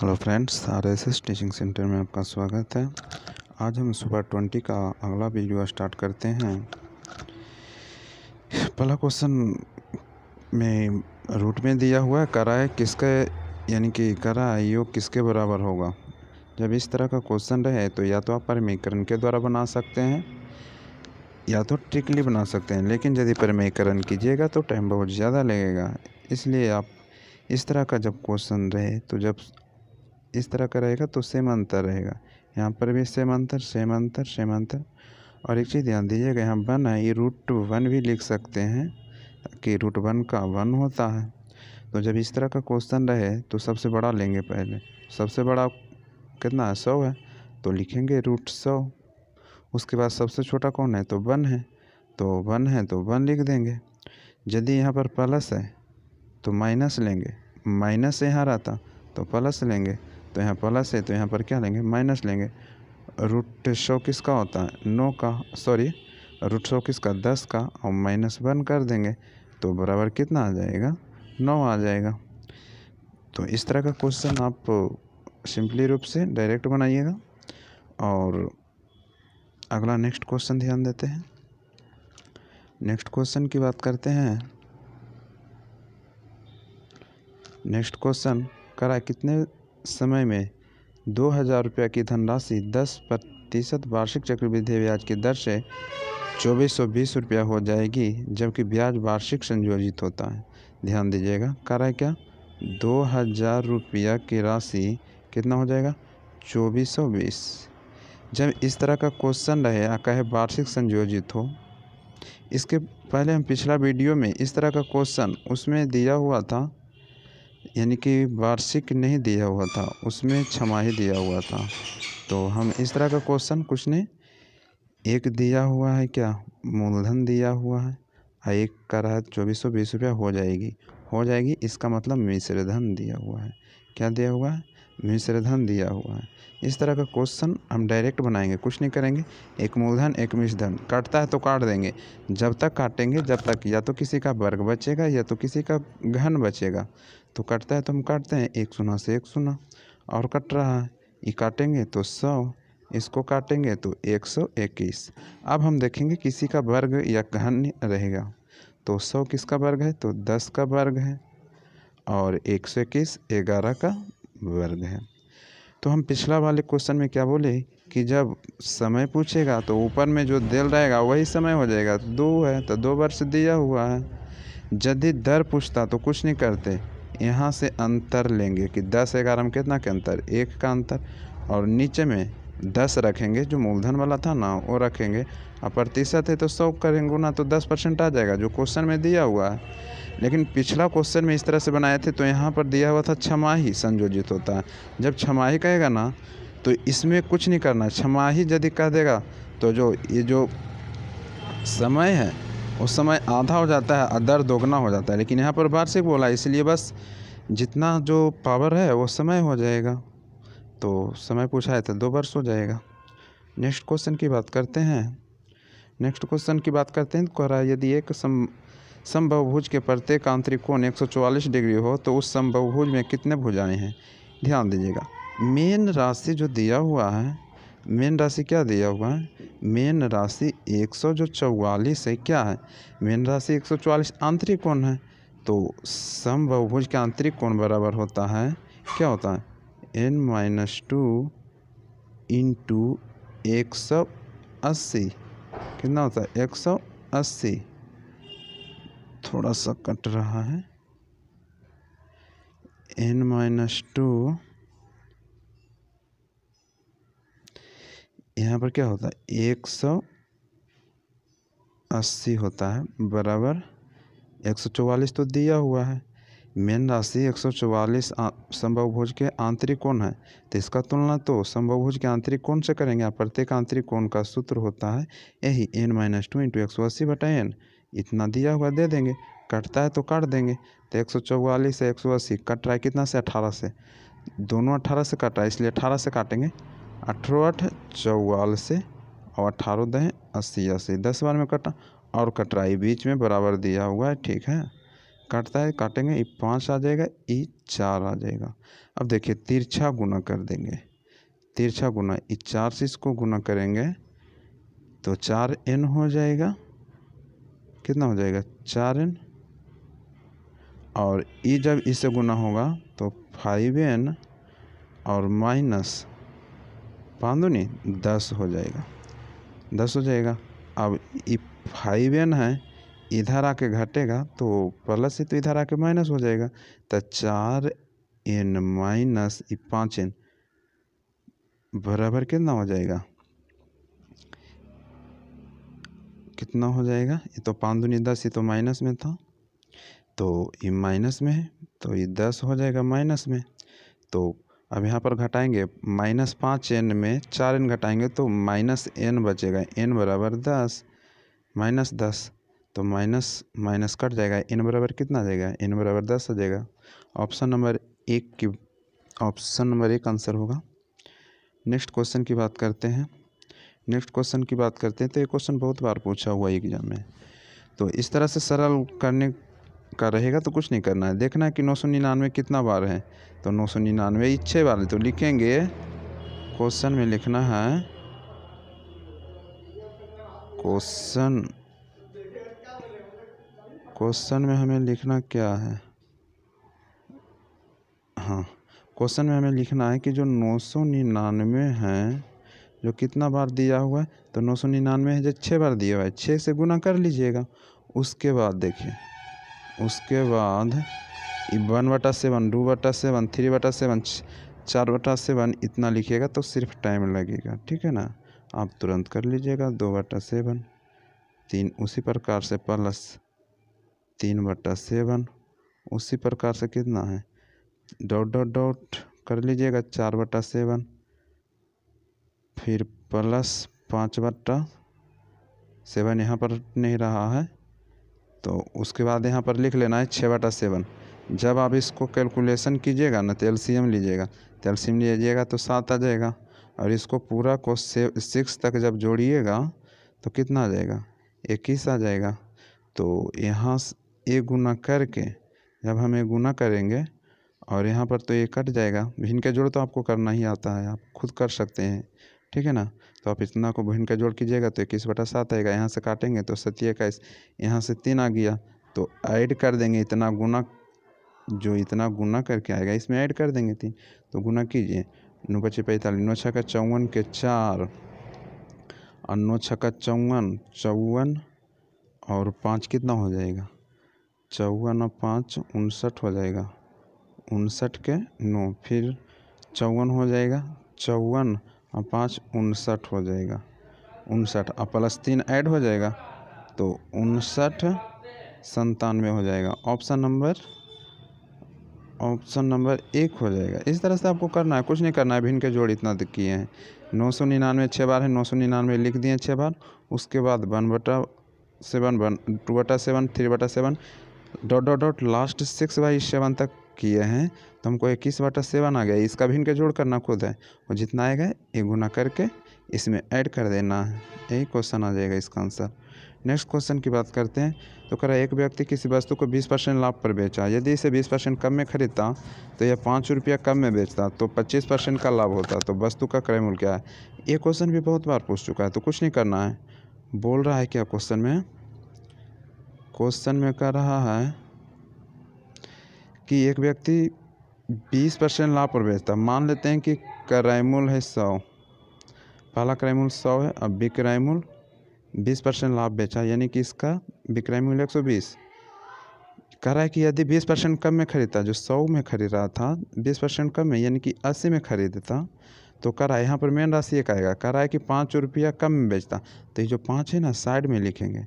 hello friends R S S teaching centre में आपका स्वागत है आज हम सुबह ट्वेंटी का अगला वीडियो स्टार्ट करते हैं पहला क्वेश्चन में रूट में दिया हुआ है कराए किसके यानी कि करा योग किसके बराबर होगा जब इस तरह का क्वेश्चन रहे तो या तो आप परमीकरण के द्वारा बना सकते हैं या तो ट्रिकली बना सकते हैं लेकिन यदि परमीकरण कीजिएगा तो टाइम बहुत ज़्यादा लगेगा इसलिए आप इस तरह का जब क्वेश्चन रहे तो जब इस तरह का रहेगा तो सेम अंतर रहेगा यहाँ पर भी सेम अंतर सेम अंतर सेम अंतर और एक चीज़ ध्यान दीजिएगा यहाँ वन है ये रूट वन भी लिख सकते हैं कि रूट वन का वन होता है तो जब इस तरह का क्वेश्चन रहे तो सबसे बड़ा लेंगे पहले सबसे बड़ा कितना है सौ है तो लिखेंगे रूट सौ उसके बाद सबसे छोटा कौन है तो वन है तो वन है तो वन लिख देंगे यदि यहाँ पर प्लस है तो माइनस लेंगे माइनस यहाँ रहता तो प्लस लेंगे तो यहाँ प्लस है तो यहाँ पर क्या लेंगे माइनस लेंगे रूट सौ किसका होता है नौ का सॉरी रूट सौ किसका दस का और माइनस वन कर देंगे तो बराबर कितना आ जाएगा नौ आ जाएगा तो इस तरह का क्वेश्चन आप सिंपली रूप से डायरेक्ट बनाइएगा और अगला नेक्स्ट क्वेश्चन ध्यान देते हैं नेक्स्ट क्वेश्चन की बात करते हैं नेक्स्ट क्वेश्चन करा कितने समय में दो हज़ार रुपये की धनराशि दस प्रतिशत वार्षिक चक्रवृद्धि ब्याज की दर से चौबीस सौ बीस रुपया हो जाएगी जबकि ब्याज वार्षिक संयोजित होता है ध्यान दीजिएगा कह क्या दो हज़ार रुपया की राशि कितना हो जाएगा चौबीस सौ बीस जब इस तरह का क्वेश्चन रहे कहे वार्षिक संयोजित हो इसके पहले हम पिछला वीडियो में इस तरह का क्वेश्चन उसमें दिया हुआ था यानी कि वार्षिक नहीं दिया हुआ था उसमें छमाही दिया हुआ था तो हम इस तरह का क्वेश्चन कुछ ने एक दिया हुआ है क्या मूलधन दिया हुआ है और हाँ, एक का रहा चौबीस सौ बीस रुपया हो जाएगी हो जाएगी इसका मतलब मिश्रधन दिया हुआ है क्या दिया हुआ है मिश्रधन दिया हुआ है इस तरह का क्वेश्चन हम डायरेक्ट बनाएंगे कुछ नहीं करेंगे एक मूलधन एक मिश्रधन काटता है तो काट देंगे जब तक काटेंगे जब तक या तो किसी का वर्ग बचेगा या तो किसी का घन बचेगा तो कटता है तो हम काटते हैं एक सुना से एक सुना और कट रहा है ये काटेंगे तो सौ इसको काटेंगे तो एक सौ इक्कीस अब हम देखेंगे किसी का वर्ग या घन रहेगा तो सौ किसका वर्ग है तो दस का वर्ग है और एक सौ इक्कीस ग्यारह का वर्ग है तो हम पिछला वाले क्वेश्चन में क्या बोले कि जब समय पूछेगा तो ऊपर में जो दिल रहेगा वही समय हो जाएगा तो दो है तो दो वर्ष दिया हुआ है यदि दर पूछता तो कुछ नहीं करते यहाँ से अंतर लेंगे कि दस ग्यारह में कितना के अंतर एक का अंतर और नीचे में दस रखेंगे जो मूलधन वाला था ना वो रखेंगे और प्रतिशत है तो सौ करेंगे ना तो दस परसेंट आ जाएगा जो क्वेश्चन में दिया हुआ है लेकिन पिछला क्वेश्चन में इस तरह से बनाए थे तो यहाँ पर दिया हुआ था छमाही संयोजित होता है जब छमाही कहेगा ना तो इसमें कुछ नहीं करना छमाही यदि कह देगा तो जो ये जो समय है उस समय आधा हो जाता है अदर दोगुना हो जाता है लेकिन यहाँ पर वार्षिक बोला इसलिए बस जितना जो पावर है वो समय हो जाएगा तो समय पूछा है तो दो वर्ष हो जाएगा नेक्स्ट क्वेश्चन की बात करते हैं नेक्स्ट क्वेश्चन की बात करते हैं तो कह रहा है यदि एक सम समबहुभुज के प्रत्येक आंतरिक कोण 144 डिग्री हो तो उस समबहुभुज में कितने भुजाएं हैं ध्यान दीजिएगा मेन राशि जो दिया हुआ है मेन राशि क्या दिया हुआ है मेन राशि एक सौ जो चौवालीस है क्या है मेन राशि एक सौ चौवालीस आंतरिक कोण है तो समबहुभुज का आंतरिक कोण बराबर होता है क्या होता है एन माइनस टू इंटू एक सौ अस्सी कितना होता है एक सौ अस्सी थोड़ा सा कट रहा है एन माइनस टू यहाँ पर क्या होता है एक सौ अस्सी होता है बराबर एक सौ चौवालीस तो दिया हुआ है मेन राशि एक सौ चौवालीस संभव भोज के आंतरिक कोण है तो इसका तुलना तो संभव भोज के आंतरिक कोण से करेंगे प्रत्येक आंतरिक कोण का सूत्र होता है यही एन माइनस टू इंटू एक सौ अस्सी बटा एन इतना दिया हुआ दे देंगे कटता है तो काट देंगे तो एक सौ चौवालीस से एक सौ अस्सी कट रहा है कितना से अठारह से दोनों अठारह से कट रहा है इसलिए अठारह से काटेंगे अठारह अठ चौवाल से और अठारह दें अस्सी अस्सी दस बार में कटा और कट रहा है बीच में बराबर दिया हुआ है ठीक है कटता है काटेंगे ई पाँच आ जाएगा ई चार आ जाएगा अब देखिए तिरछा गुना कर देंगे तिरछा गुना ई चार से इसको गुना करेंगे तो चार एन हो जाएगा कितना हो जाएगा चार एन और ई e जब इससे e गुना होगा तो फाइव एन और माइनस पाँच दूनी दस हो जाएगा दस हो जाएगा अब ये फाइव एन है इधर आके घटेगा तो प्लस ही e तो इधर आके माइनस हो जाएगा तो चार एन माइनस पाँच एन बराबर कितना हो जाएगा कितना हो जाएगा ये तो पाँच दूनी दस ये तो माइनस में था तो ये माइनस में है तो ये दस हो जाएगा माइनस में तो अब यहाँ पर घटाएंगे माइनस पाँच एन में चार एन घटाएंगे तो माइनस एन बचेगा एन बराबर दस माइनस दस तो माइनस माइनस कट जाएगा एन बराबर कितना आ जाएगा एन बराबर दस आ जाएगा ऑप्शन नंबर एक की ऑप्शन नंबर एक आंसर होगा नेक्स्ट क्वेश्चन की बात करते हैं नेक्स्ट क्वेश्चन की बात करते हैं तो ये क्वेश्चन बहुत बार पूछा हुआ है एग्जाम में तो इस तरह से सरल करने का रहेगा तो कुछ नहीं करना है देखना है कि नौ सौ निन्यानवे कितना बार है तो नौ सौ निन्यानवे छः बार है तो लिखेंगे क्वेश्चन में लिखना है क्वेश्चन क्वेश्चन में हमें लिखना क्या है हाँ क्वेश्चन में हमें लिखना है कि जो नौ सौ निन्यानवे हैं जो कितना बार दिया हुआ है तो नौ सौ निन्यानवे है जो छः बार दिया हुआ है छः से गुना कर लीजिएगा उसके बाद देखिए उसके बाद वन बटा सेवन टू बटा सेवन थ्री बटा सेवन चार बटा सेवन इतना लिखिएगा तो सिर्फ टाइम लगेगा ठीक है ना आप तुरंत कर लीजिएगा दो बटा सेवन तीन उसी प्रकार से प्लस तीन बटा सेवन उसी प्रकार से कितना है डॉट डॉट डॉट कर लीजिएगा चार बटा सेवन फिर प्लस पाँच बट्टा सेवन यहाँ पर नहीं रहा है तो उसके बाद यहाँ पर लिख लेना है छः बटा सेवन जब आप इसको कैलकुलेशन कीजिएगा ना तो एलसीएम लीजिएगा तो एलसीएम लीजिएगा तो सात आ जाएगा और इसको पूरा को से सिक्स तक जब जोड़िएगा तो कितना आ जाएगा इक्कीस आ जाएगा तो यहाँ एक गुना करके जब हम एक गुना करेंगे और यहाँ पर तो ये कट जाएगा भिन्न के जोड़ तो आपको करना ही आता है आप खुद कर सकते हैं ठीक है ना तो आप इतना को भून का जोड़ कीजिएगा तो इक्कीस बटा सात आएगा यहाँ से काटेंगे तो सत्य इक्कीस यहाँ से तीन आ गया तो ऐड कर देंगे इतना गुना जो इतना गुना करके आएगा इसमें ऐड कर देंगे तीन तो गुना कीजिए नौ पच्चीस पैंतालीस नौ छक्का चौवन के चार और नौ छक्का चौवन चौवन और पाँच कितना हो जाएगा चौवन और पाँच उनसठ हो जाएगा उनसठ के नौ फिर चौवन हो जाएगा चौवन और पाँच उनसठ हो जाएगा उनसठ और प्लस तीन ऐड हो जाएगा तो उनसठ संतानवे हो जाएगा ऑप्शन नंबर ऑप्शन नंबर एक हो जाएगा इस तरह से आपको करना है कुछ नहीं करना है भिन्न के जोड़ इतना किए हैं नौ सौ निन्यानवे छः बार है नौ सौ निन्यानवे लिख दिए छः बार उसके बाद वन बटा सेवन वन टू बटा सेवन थ्री बटा seven dot dot dot last six by seven तक किए हैं तो हमको इक्कीस बटा सेवन आ गया इसका भी इनके जोड़ करना खुद है और जितना आएगा ये गुना करके इसमें ऐड कर देना है यही क्वेश्चन आ जाएगा इसका आंसर नेक्स्ट क्वेश्चन की बात करते हैं तो कह रहा एक व्यक्ति किसी वस्तु को 20 परसेंट लाभ पर बेचा यदि इसे 20 परसेंट कम में खरीदता तो यह पाँच रुपया कम में बेचता तो 25 परसेंट का लाभ होता तो वस्तु का क्रय मूल्य क्या है ये क्वेश्चन भी बहुत बार पूछ चुका है तो कुछ नहीं करना है बोल रहा है क्या क्वेश्चन में क्वेश्चन में कह रहा है कि एक व्यक्ति 20 परसेंट लाभ पर बेचता मान लेते हैं कि क्रय है सौ पहला क्रय सौ है अब विक्रय मूल्य बीस परसेंट लाभ बेचा यानी कि इसका विक्रय मूल्य एक सौ बीस कह रहा है कि यदि बीस परसेंट कम में खरीदता जो सौ में खरीद रहा था बीस परसेंट कम में यानी कि अस्सी में खरीदता तो कह रहा है यहाँ पर मेन राशि एक आएगा कह रहा है कि पाँच रुपया कम में बेचता तो ये जो पाँच है ना साइड में लिखेंगे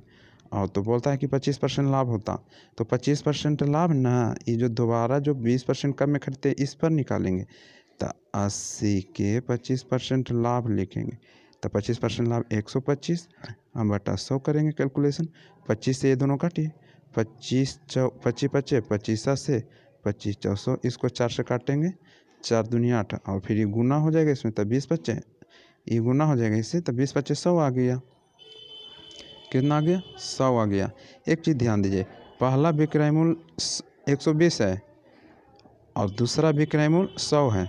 और तो बोलता है कि पच्चीस परसेंट लाभ होता तो पच्चीस परसेंट लाभ ना ये जो दोबारा जो बीस परसेंट कम में खरीदते इस पर निकालेंगे तो अस्सी के पच्चीस परसेंट लाभ लिखेंगे तो पच्चीस परसेंट लाभ एक सौ पच्चीस हम बटा सौ करेंगे कैलकुलेशन पच्चीस से ये दोनों काटिए पच्चीस चौ पच्चीस पच्चे पच्चीसा से पच्चीस चौ सौ इसको चार से काटेंगे चार दुनिया आठ और फिर ये गुना हो जाएगा इसमें तो बीस पच्चे ये गुना हो जाएगा इससे तो बीस पच्चीस सौ आ गया कितना आ गया सौ आ गया एक चीज़ ध्यान दीजिए पहला विक्रय मूल्य एक सौ बीस है और दूसरा विक्रय मूल्य सौ है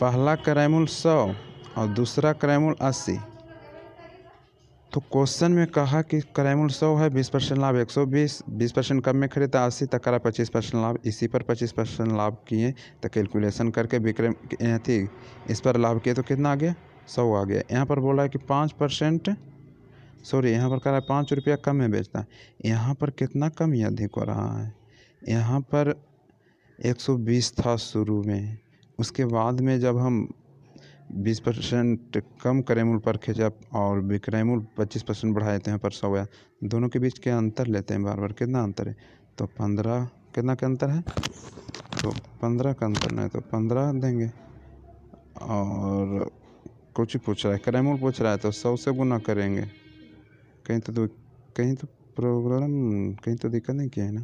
पहला क्रय मूल्य सौ और दूसरा क्रय मूल्य अस्सी तो क्वेश्चन में कहा कि क्रय मूल्य सौ है बीस परसेंट लाभ एक सौ बीस बीस परसेंट कम में खरीदा अस्सी तक तो करा पच्चीस परसेंट लाभ इसी पर पच्चीस परसेंट लाभ किए तो कैलकुलेशन करके विक्रय थी इस पर लाभ किए तो कितना आ गया सौ आ गया यहाँ पर बोला है कि पाँच परसेंट सॉरी यहाँ पर कह रहा है पाँच रुपया कम में बेचता है यहाँ पर कितना कम या अधिक हो रहा है यहाँ पर 120 था शुरू में उसके बाद में जब हम 20 परसेंट कम क्रय मूल्य पर खींचा और विक्रय मूल्य पच्चीस परसेंट बढ़ा देते तो हैं पर सौ या दोनों के बीच के अंतर लेते हैं बार बार कितना अंतर है तो पंद्रह कितना का अंतर है तो पंद्रह का अंतर नहीं तो पंद्रह देंगे और कुछ पूछ रहा है क्रय मूल्य पूछ रहा है तो सौ से गुना करेंगे कहीं तो कहीं तो प्रॉब्लम कहीं तो दिक्कत नहीं किया है ना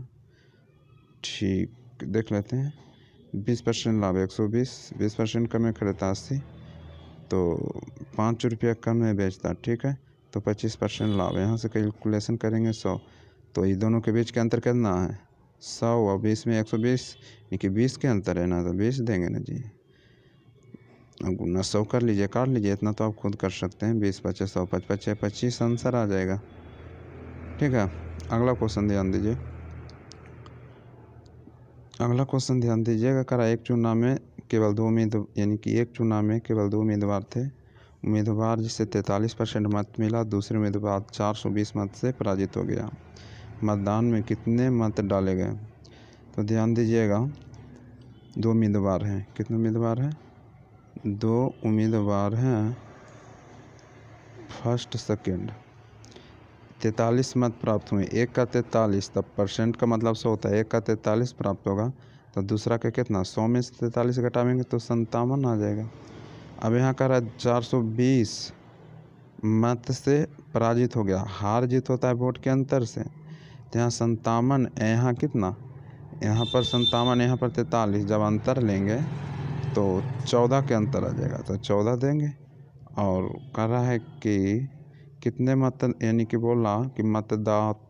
ठीक देख लेते हैं बीस परसेंट लाभ एक सौ बीस बीस परसेंट कम है खरीदता अस्सी तो पाँच रुपया कम में बेचता ठीक है तो पच्चीस परसेंट लाभ यहाँ से कैलकुलेशन करेंगे सौ तो ये दोनों के बीच के अंतर कितना है सौ और बीस में एक सौ बीस यानी कि बीस के अंतर है ना तो बीस देंगे ना जी आप गुना सौ कर लीजिए काट लीजिए इतना तो आप खुद कर सकते हैं बीस पच्चीस सौ पच पच्चीस पच्चीस आंसर आ जाएगा ठीक है अगला क्वेश्चन ध्यान दीजिए अगला क्वेश्चन ध्यान दीजिएगा करा एक चुनाव में केवल दो उम्मीद यानी कि एक चुनाव में केवल दो उम्मीदवार थे उम्मीदवार जिसे तैंतालीस परसेंट मत मिला दूसरे उम्मीदवार चार सौ बीस मत से पराजित हो गया मतदान में कितने मत डाले गए तो ध्यान दीजिएगा दो उम्मीदवार हैं कितने उम्मीदवार हैं दो उम्मीदवार हैं फर्स्ट सेकंड तैतालीस मत प्राप्त हुए एक का तैंतालीस तब परसेंट का मतलब सौ होता है एक का तैतालीस प्राप्त होगा तो दूसरा का कितना सौ में से तैंतालीस घटावेंगे तो संतावन आ जाएगा अब यहाँ कह रहा है चार सौ बीस मत से पराजित हो गया हार जीत होता है वोट के अंतर से तो यहाँ संतावन यहाँ कितना यहाँ पर संतावन यहाँ पर तैंतालीस जब अंतर लेंगे तो चौदह के अंतर आ जाएगा तो चौदह देंगे और कह रहा है कि कितने मत यानी कि बोला कि मतदात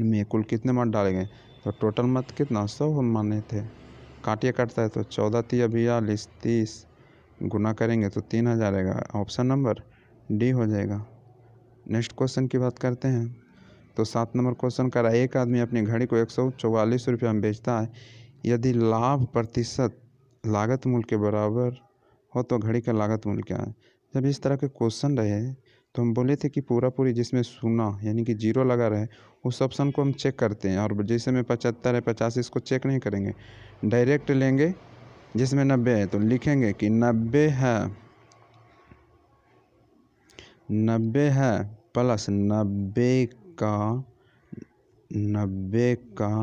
में कुल कितने मत डालेंगे तो टोटल मत कितना सौ माने थे काटिए काटता है तो चौदह तीस बयालीस तीस गुना करेंगे तो तीन हज़ार आएगा ऑप्शन नंबर डी हो जाएगा नेक्स्ट क्वेश्चन की बात करते हैं तो सात नंबर क्वेश्चन रहा है एक आदमी अपनी घड़ी को एक सौ चौवालीस रुपये में बेचता है यदि लाभ प्रतिशत लागत मूल्य के बराबर हो तो घड़ी का लागत मूल्य क्या है जब इस तरह के क्वेश्चन रहे तो हम बोले थे कि पूरा पूरी जिसमें सुना यानी कि जीरो लगा रहे उस ऑप्शन को हम चेक करते हैं और जैसे में पचहत्तर है पचास इसको चेक नहीं करेंगे डायरेक्ट लेंगे जिसमें नब्बे है तो लिखेंगे कि नब्बे है नब्बे है प्लस नब्बे का नब्बे का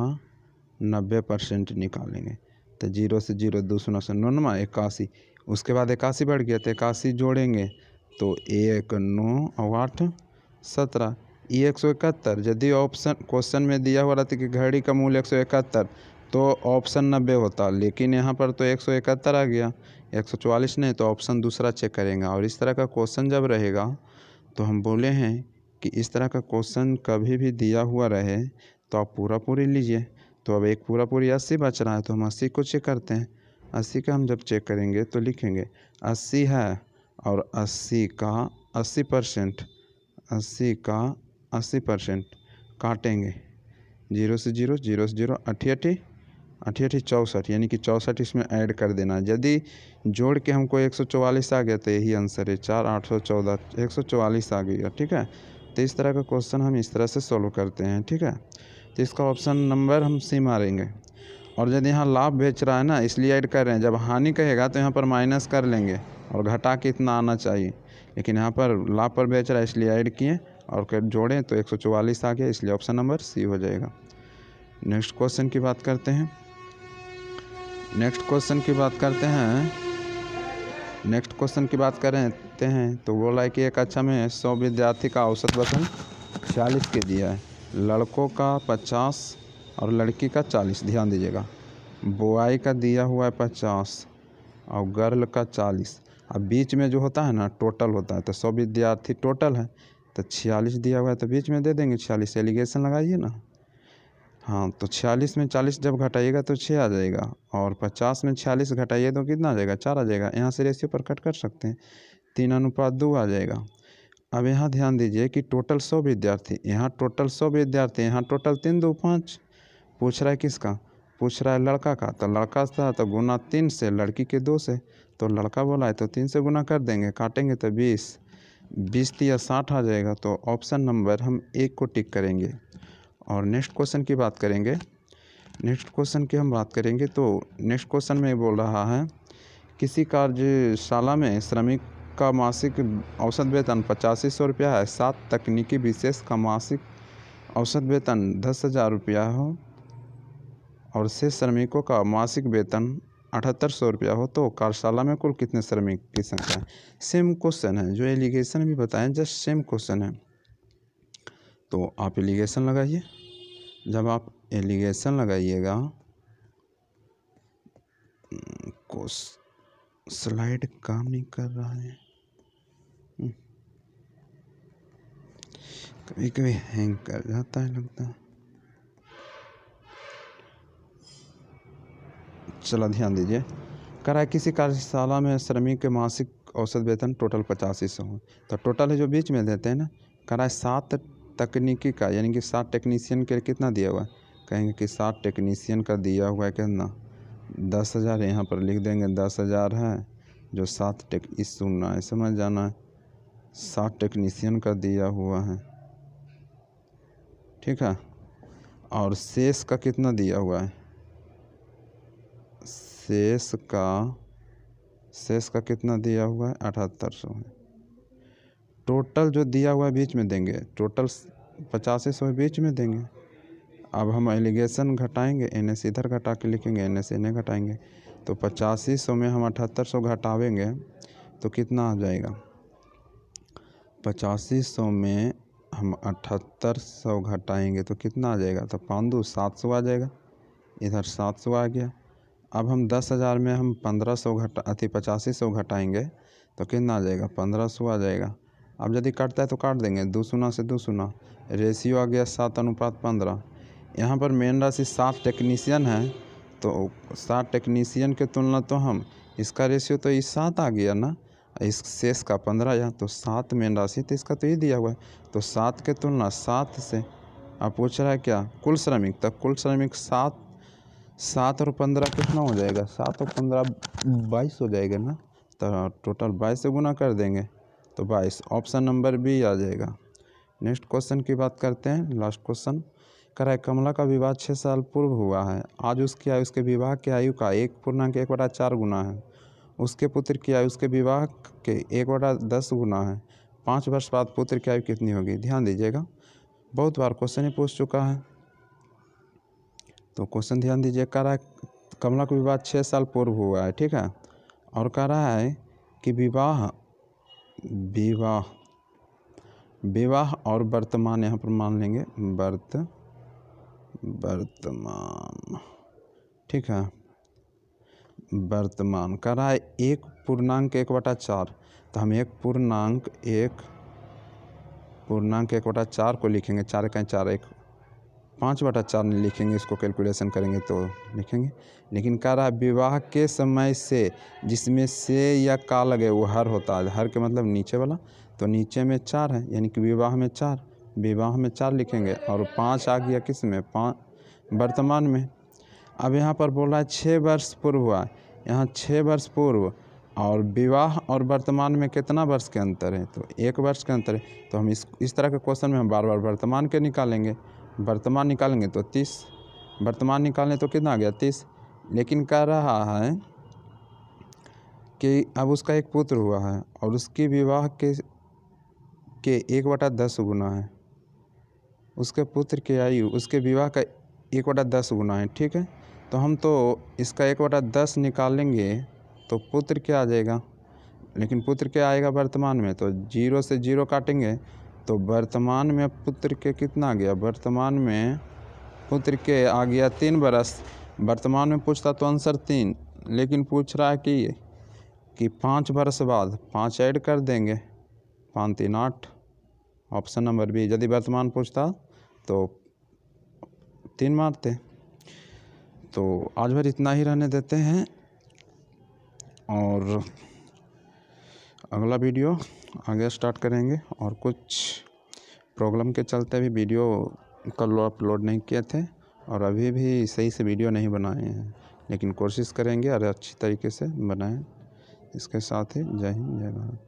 नब्बे परसेंट निकालेंगे तो जीरो से जीरो दो सौ नौ नौनमा इक्यासी उसके बाद इक्यासी बढ़ गया तो इक्यासी जोड़ेंगे तो एक नौ और आठ सत्रह ये एक सौ इकहत्तर यदि ऑप्शन क्वेश्चन में दिया हुआ रहता कि घड़ी का मूल्य एक सौ इकहत्तर तो ऑप्शन नब्बे होता लेकिन यहाँ पर तो एक सौ इकहत्तर आ गया एक सौ चवालीस नहीं तो ऑप्शन दूसरा चेक करेंगे और इस तरह का क्वेश्चन जब रहेगा तो हम बोले हैं कि इस तरह का क्वेश्चन कभी भी दिया हुआ रहे तो आप पूरा पूरी लीजिए तो अब एक पूरा पूरी अस्सी बच रहा है तो हम अस्सी को चेक करते हैं अस्सी का हम जब चेक करेंगे तो लिखेंगे अस्सी है और अस्सी का अस्सी परसेंट अस्सी का अस्सी परसेंट काटेंगे जीरो से जीरो जीरो से जीरो अठी अठी चौंसठ यानी कि चौंसठ इसमें ऐड कर देना यदि जोड़ के हमको एक सौ चौवालीस आ गया तो यही आंसर है चार आठ सौ चौदह एक सौ चौवालीस आ गया ठीक है तो इस तरह का क्वेश्चन हम इस तरह से सॉल्व करते हैं ठीक है तो इसका ऑप्शन नंबर हम सी मारेंगे और यदि यहाँ लाभ बेच रहा है ना इसलिए ऐड कर रहे हैं जब हानि कहेगा तो यहाँ पर माइनस कर लेंगे और घटा के इतना आना चाहिए लेकिन यहाँ पर लाभ पर बेच रहा है इसलिए ऐड किए और फिर जोड़ें तो एक आ गया इसलिए ऑप्शन नंबर सी हो जाएगा नेक्स्ट क्वेश्चन की बात करते हैं नेक्स्ट क्वेश्चन की बात करते हैं नेक्स्ट क्वेश्चन की बात करते हैं तो बोला है कि एक कक्षा अच्छा में सौ विद्यार्थी का औसत वसन छियालीस के दिया है लड़कों का पचास और लड़की का चालीस ध्यान दीजिएगा बॉय का दिया हुआ है पचास और गर्ल का चालीस अब बीच में जो होता है ना टोटल होता है तो सौ विद्यार्थी टोटल है तो छियालीस दिया हुआ है तो बीच में दे देंगे छियालीस एलिगेशन लगाइए ना हाँ तो छियालीस में चालीस जब घटाइएगा तो छः आ जाएगा और पचास में छियालीस घटाइए तो कितना आ जाएगा चार आ जाएगा यहाँ से रेशियो पर कट कर सकते हैं तीन अनुपात दो आ जाएगा अब यहाँ ध्यान दीजिए कि टोटल सौ विद्यार्थी यहाँ टोटल सौ विद्यार्थी यहाँ टोटल तीन दो पाँच पूछ रहा है किसका पूछ रहा है लड़का का तो लड़का था तो गुना तीन से लड़की के दो से तो लड़का बोला है तो तीन से गुना कर देंगे काटेंगे तो बीस बीस या साठ आ जाएगा तो ऑप्शन नंबर हम एक को टिक करेंगे और नेक्स्ट क्वेश्चन की बात करेंगे नेक्स्ट क्वेश्चन की हम बात करेंगे तो नेक्स्ट क्वेश्चन में बोल रहा है किसी कार्यशाला में श्रमिक का मासिक औसत वेतन पचासी सौ रुपया है सात तकनीकी विशेष का मासिक औसत वेतन दस हज़ार रुपया हो और से श्रमिकों का मासिक वेतन अठहत्तर सौ रुपया हो तो कार्यशाला में कुल कितने श्रमिक की संख्या है सेम क्वेश्चन है जो एलिगेशन भी बताएं जस्ट सेम क्वेश्चन है तो आप एलिगेशन लगाइए जब आप एलिगेशन लगाइएगा हम्म, स्लाइड काम नहीं कर रहा है कभी कभी हैंग कर जाता है लगता है चला ध्यान दीजिए करा किसी कार्यशाला में श्रमिक के मासिक औसत वेतन टोटल पचासी सौ हो तो टोटल है जो बीच में देते हैं ना करा सात तकनीकी का यानी कि सात टेक्नीशियन के कितना दिया हुआ है कहेंगे कि सात टेक्नीशियन का दिया हुआ है कितना दस हज़ार यहाँ पर लिख देंगे दस हज़ार है जो सात टेक इस सुनना है समझ जाना है सात टेक्नीशियन का दिया हुआ है ठीक है और शेष का कितना दिया हुआ है शेष का शेष का कितना दिया हुआ है अठहत्तर सौ है टोटल जो दिया हुआ है बीच में देंगे टोटल पचासी सौ बीच में देंगे अब हम एलिगेशन घटाएंगे एन एस इधर घटा के लिखेंगे एन एस इन्हें घटाएंगे तो पचासी सौ में हम अठहत्तर सौ घटावेंगे तो कितना आ जाएगा पचासी सौ में हम अठहत्तर सौ घटाएँगे तो कितना आ जाएगा तो पाँच दो सात सौ आ जाएगा इधर सात सौ आ गया अब हम दस हज़ार में हम पंद्रह सौ घटा अति पचासी सौ घटाएँगे तो कितना आ जाएगा पंद्रह सौ आ जाएगा अब यदि काटता है तो काट देंगे दो सुना से दो सुना रेशियो आ गया सात अनुपात पंद्रह यहाँ पर मेन राशि सात टेक्नीसियन है तो सात टेक्नीसियन के तुलना तो हम इसका रेशियो तो इस सात आ गया ना इस शेष का पंद्रह यहाँ तो सात मेन राशि तो इसका तो ये दिया हुआ है तो सात के तुलना सात से आप पूछ रहा है क्या कुल श्रमिक तब तो कुल श्रमिक सात सात और पंद्रह कितना हो जाएगा सात और पंद्रह बाईस हो जाएगा ना तो टोटल बाईस से गुना कर देंगे तो बाईस ऑप्शन नंबर बी आ जाएगा नेक्स्ट क्वेश्चन की बात करते हैं लास्ट क्वेश्चन कराए कमला का विवाह छः साल पूर्व हुआ है आज उसकी आयु उसके विवाह की आयु का एक पूर्णांक एक बटा चार गुना है उसके पुत्र की आयु उसके विवाह के एक बटा दस गुना है पाँच वर्ष बाद पुत्र की आयु कितनी होगी ध्यान दीजिएगा बहुत बार क्वेश्चन ही पूछ चुका है तो क्वेश्चन ध्यान दीजिए कह रहा है कमला का विवाह छः साल पूर्व हुआ है ठीक है और कह रहा है कि विवाह विवाह विवाह और वर्तमान यहाँ पर मान लेंगे वर्त वर्तमान ठीक है वर्तमान कह रहा है एक पूर्णांक एक बटा चार तो हम एक पूर्णांक एक पूर्णांक एक बटा चार को लिखेंगे चार का चार एक पाँच बटा चार लिखेंगे इसको कैलकुलेशन करेंगे तो लिखेंगे लेकिन कह रहा है विवाह के समय से जिसमें से या का लगे वो हर होता है हर के मतलब नीचे वाला तो नीचे में चार है यानी कि विवाह में चार विवाह में चार लिखेंगे और पाँच आ गया किस में पाँच वर्तमान में अब यहाँ पर बोल रहा है छः वर्ष पूर्व हुआ यहाँ छः वर्ष पूर्व और विवाह और वर्तमान में कितना वर्ष के अंतर है तो एक वर्ष के अंतर है तो हम इस इस तरह के क्वेश्चन में हम बार बार वर्तमान के निकालेंगे वर्तमान निकालेंगे तो तीस वर्तमान निकालें तो कितना आ गया तीस लेकिन कह रहा है कि अब उसका एक पुत्र हुआ है और उसकी विवाह के के एक बटा दस गुना है उसके पुत्र की आयु उसके विवाह का एक बटा दस गुना है ठीक है तो हम तो इसका एक बटा दस निकालेंगे तो पुत्र क्या आ जाएगा लेकिन पुत्र क्या आएगा वर्तमान में तो जीरो से जीरो काटेंगे तो वर्तमान में पुत्र के कितना आ गया वर्तमान में पुत्र के आ गया तीन बरस वर्तमान में पूछता तो आंसर तीन लेकिन पूछ रहा है कि कि पाँच बरस बाद पाँच ऐड कर देंगे पाँच तीन आठ ऑप्शन नंबर बी यदि वर्तमान पूछता तो तीन मारते तो आज भर इतना ही रहने देते हैं और अगला वीडियो आगे स्टार्ट करेंगे और कुछ प्रॉब्लम के चलते भी वीडियो कल अपलोड नहीं किए थे और अभी भी सही से वीडियो नहीं बनाए हैं लेकिन कोशिश करेंगे और अच्छी तरीके से बनाएं इसके साथ ही जय हिंद जय भारत